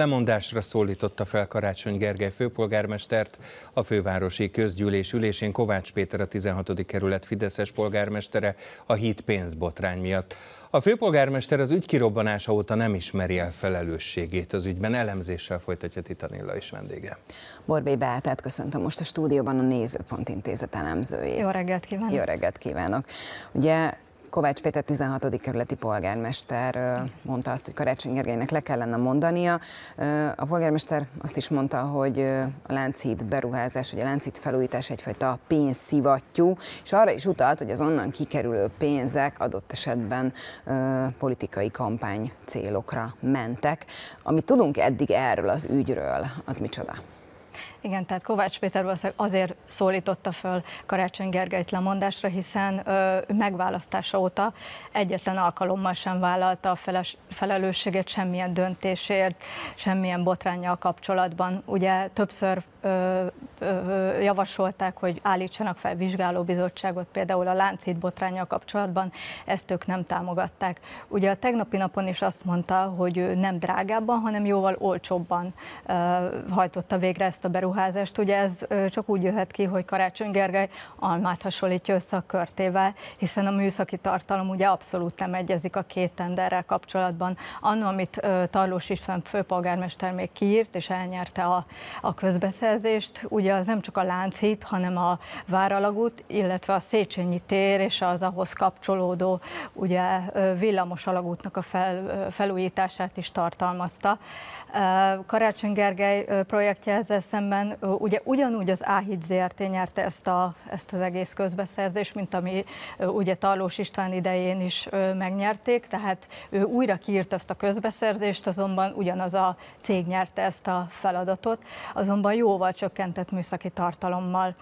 Lemondásra szólította fel Karácsony Gergely főpolgármestert. A fővárosi közgyűlés ülésén Kovács Péter a 16. kerület Fideszes polgármestere a híd pénzbotrány miatt. A főpolgármester az ügy kirobbanása óta nem ismeri el felelősségét az ügyben. Elemzéssel folytatja Titanilla is vendége. Borbély Beátát köszöntöm most a stúdióban a Nézőpont intézet elemzőjét. Jó reggelt kívánok! Jó reggelt kívánok! Ugye Kovács Péter 16. kerületi polgármester mondta azt, hogy Karácsony Gergelynek le kellene mondania. A polgármester azt is mondta, hogy a Lánchíd beruházás, vagy a Lánchíd felújítás egyfajta pénzszivattyú, és arra is utalt, hogy az onnan kikerülő pénzek adott esetben politikai kampány célokra mentek. Amit tudunk eddig erről az ügyről, az micsoda? Igen, tehát Kovács Péter valószínűleg azért szólította föl Karácsony Gergelyt lemondásra, hiszen ö, megválasztása óta egyetlen alkalommal sem vállalta a feles, felelősséget semmilyen döntésért, semmilyen botránnyal kapcsolatban. Ugye többször ö, ö, javasolták, hogy állítsanak fel vizsgálóbizottságot, például a láncít botránnyal kapcsolatban, ezt ők nem támogatták. Ugye a tegnapi napon is azt mondta, hogy ő nem drágábban, hanem jóval olcsóbban ö, hajtotta végre ezt a beruházást, beruházást, ugye ez csak úgy jöhet ki, hogy Karácsony Gergely almát hasonlítja össze a körtével, hiszen a műszaki tartalom ugye abszolút nem egyezik a két tenderrel kapcsolatban. Annó, amit Tarlós István főpolgármester még kiírt, és elnyerte a, a közbeszerzést, ugye az nem csak a Lánchíd, hanem a Váralagút, illetve a Széchenyi tér és az ahhoz kapcsolódó ugye villamos alagútnak a fel, felújítását is tartalmazta. Karácsony Gergely projektje ezzel szemben igen, ugye ugyanúgy az Áhíd ZRT nyerte ezt, a, ezt az egész közbeszerzést, mint ami ugye Tarlós István idején is megnyerték, tehát ő újra kiírt ezt a közbeszerzést, azonban ugyanaz a cég nyerte ezt a feladatot, azonban jóval csökkentett műszaki tartalommal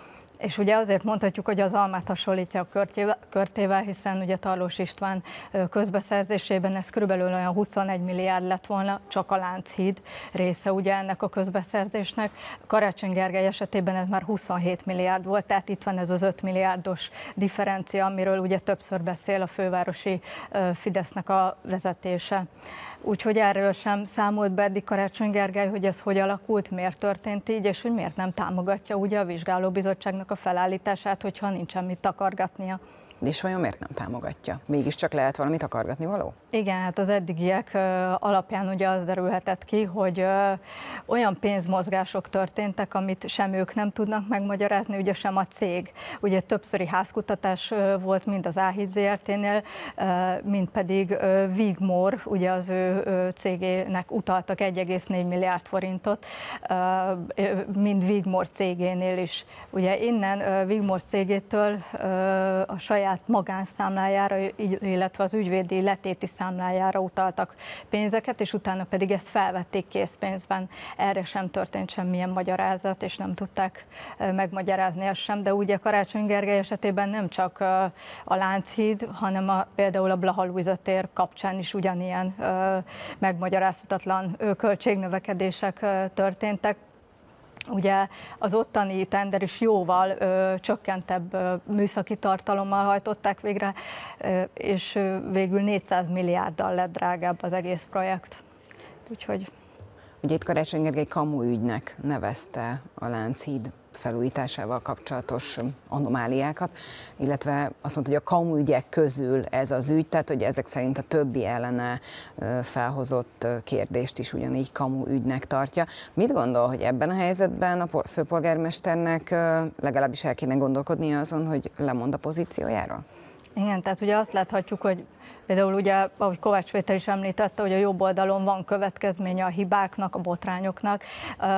és ugye azért mondhatjuk, hogy az almát hasonlítja a körtével, hiszen ugye Tarlós István közbeszerzésében ez körülbelül olyan 21 milliárd lett volna, csak a Lánchíd része ugye ennek a közbeszerzésnek. Karácsony Gergely esetében ez már 27 milliárd volt, tehát itt van ez az 5 milliárdos differencia, amiről ugye többször beszél a fővárosi Fidesznek a vezetése. Úgyhogy erről sem számolt be eddig Karácsony Gergely, hogy ez hogy alakult, miért történt így, és hogy miért nem támogatja ugye a vizsgálóbizottságnak a felállítását, hogyha nincs mit takargatnia. És vajon miért nem támogatja? Mégiscsak lehet valamit akargatni való? Igen, hát az eddigiek alapján ugye az derülhetett ki, hogy olyan pénzmozgások történtek, amit sem ők nem tudnak megmagyarázni, ugye sem a cég. Ugye többszöri házkutatás volt mind az Áhíd ZRT-nél, mind pedig Vigmor, ugye az ő cégének utaltak 1,4 milliárd forintot, mind Vigmor cégénél is. Ugye innen Vigmor cégétől a saját saját magánszámlájára, illetve az ügyvédi letéti számlájára utaltak pénzeket, és utána pedig ezt felvették készpénzben. Erre sem történt semmilyen magyarázat, és nem tudták megmagyarázni ezt sem, de ugye Karácsony Gergely esetében nem csak a Lánchíd, hanem a, például a Blahalújza tér kapcsán is ugyanilyen megmagyarázhatatlan költségnövekedések történtek, ugye az ottani tender is jóval ö, csökkentebb ö, műszaki tartalommal hajtották végre, ö, és ö, végül 400 milliárddal lett drágább az egész projekt. Úgyhogy... Ugye itt Karácsony Gergely kamu ügynek nevezte a Lánchíd felújításával kapcsolatos anomáliákat, illetve azt mondta, hogy a kamu ügyek közül ez az ügy, tehát hogy ezek szerint a többi ellene felhozott kérdést is ugyanígy kamu ügynek tartja. Mit gondol, hogy ebben a helyzetben a főpolgármesternek legalábbis el kéne gondolkodnia azon, hogy lemond a pozíciójáról? Igen, tehát ugye azt láthatjuk, hogy Például ugye, ahogy Kovács Péter is említette, hogy a jobb oldalon van következménye a hibáknak, a botrányoknak.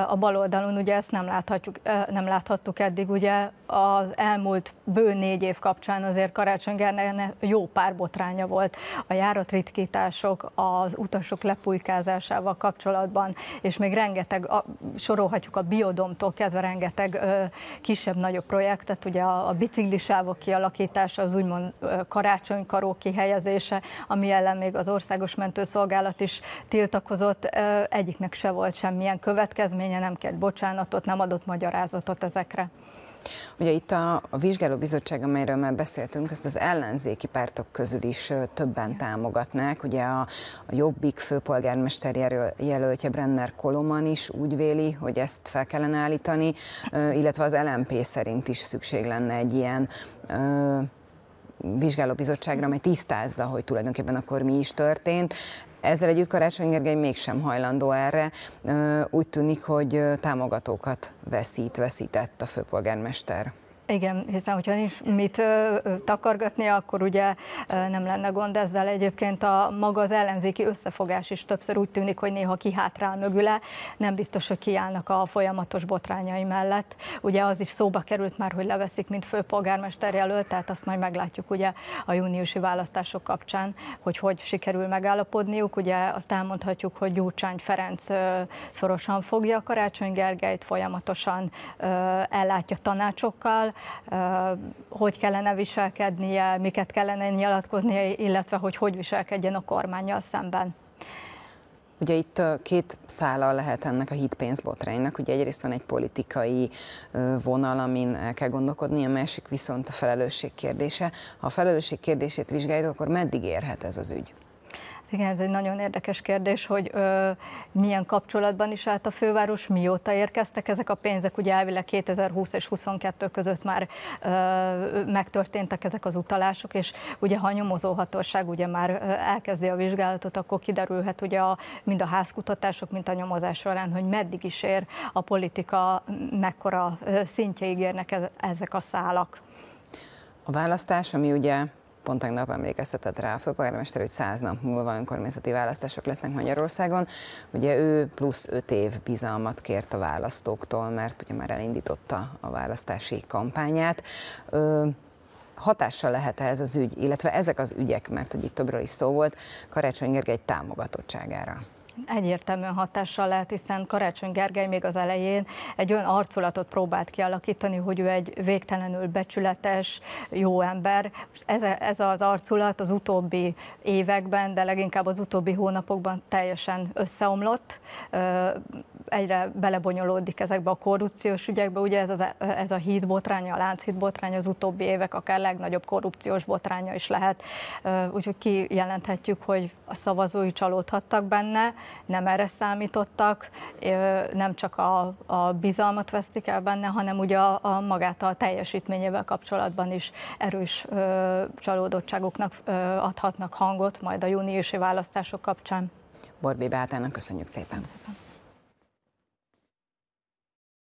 A bal oldalon ugye ezt nem, láthatjuk, nem láthattuk eddig, ugye az elmúlt bő négy év kapcsán azért Karácsony Gergelynek jó pár botránya volt. A járatritkítások, az utasok lepújkázásával kapcsolatban, és még rengeteg, a, sorolhatjuk a biodomtól kezdve rengeteg kisebb-nagyobb projektet, ugye a, a biciklisávok kialakítása, az úgymond karácsonykaró kihelyezés, kérdése, ami ellen még az Országos Mentőszolgálat is tiltakozott. Egyiknek se volt semmilyen következménye, nem kért bocsánatot, nem adott magyarázatot ezekre. Ugye itt a, vizsgálóbizottság, amelyről már beszéltünk, ezt az ellenzéki pártok közül is többen támogatnák. Ugye a, a Jobbik főpolgármester jelöltje Brenner Koloman is úgy véli, hogy ezt fel kellene állítani, illetve az LMP szerint is szükség lenne egy ilyen vizsgálóbizottságra, amely tisztázza, hogy tulajdonképpen akkor mi is történt. Ezzel együtt Karácsony Gergely mégsem hajlandó erre. Úgy tűnik, hogy támogatókat veszít, veszített a főpolgármester. Igen, hiszen hogyha nincs mit ö, ö, takargatni, akkor ugye ö, nem lenne gond ezzel. Egyébként a maga az ellenzéki összefogás is többször úgy tűnik, hogy néha kihátrál mögüle, nem biztos, hogy kiállnak a folyamatos botrányai mellett. Ugye az is szóba került már, hogy leveszik, mint főpolgármester jelölt, tehát azt majd meglátjuk ugye a júniusi választások kapcsán, hogy hogy sikerül megállapodniuk. Ugye azt elmondhatjuk, hogy Gyurcsány Ferenc szorosan fogja Karácsony Gergelyt, folyamatosan ellátja tanácsokkal, hogy kellene viselkednie, miket kellene nyilatkoznia, illetve hogy hogy viselkedjen a kormányjal szemben. Ugye itt két szála lehet ennek a hitpénzbotránynak, ugye egyrészt van egy politikai vonal, amin el kell gondolkodni, a másik viszont a felelősség kérdése. Ha a felelősség kérdését vizsgáljuk, akkor meddig érhet ez az ügy? Igen, ez egy nagyon érdekes kérdés, hogy ö, milyen kapcsolatban is állt a főváros, mióta érkeztek ezek a pénzek, ugye elvileg 2020 és 2022 között már ö, megtörténtek ezek az utalások, és ugye ha a nyomozóhatóság ugye már elkezdi a vizsgálatot, akkor kiderülhet ugye a, mind a házkutatások, mint a nyomozás során, hogy meddig is ér a politika, mekkora szintjeig érnek e-, ezek a szálak. A választás, ami ugye Pont tegnap emlékeztetett rá a főpolgármester, hogy száz nap múlva önkormányzati választások lesznek Magyarországon. Ugye ő plusz öt év bizalmat kért a választóktól, mert ugye már elindította a választási kampányát. Ö, hatással lehet -e ez az ügy, illetve ezek az ügyek, mert hogy itt többről is szó volt, Karácsony Gergely támogatottságára? Egyértelműen hatással lehet, hiszen Karácsony Gergely még az elején egy olyan arculatot próbált kialakítani, hogy ő egy végtelenül becsületes, jó ember. Most ez, ez az arculat az utóbbi években, de leginkább az utóbbi hónapokban teljesen összeomlott, egyre belebonyolódik ezekbe a korrupciós ügyekbe, ugye ez, az, ez a híd botránya, a lánchíd botránya az utóbbi évek akár legnagyobb korrupciós botránya is lehet, úgyhogy kijelenthetjük, hogy a szavazói csalódhattak benne, nem erre számítottak, nem csak a, a bizalmat vesztik el benne, hanem ugye a, a magát a teljesítményével kapcsolatban is erős ö, csalódottságoknak ö, adhatnak hangot majd a júniusi választások kapcsán. Borbé Beátának köszönjük szépen. köszönjük szépen.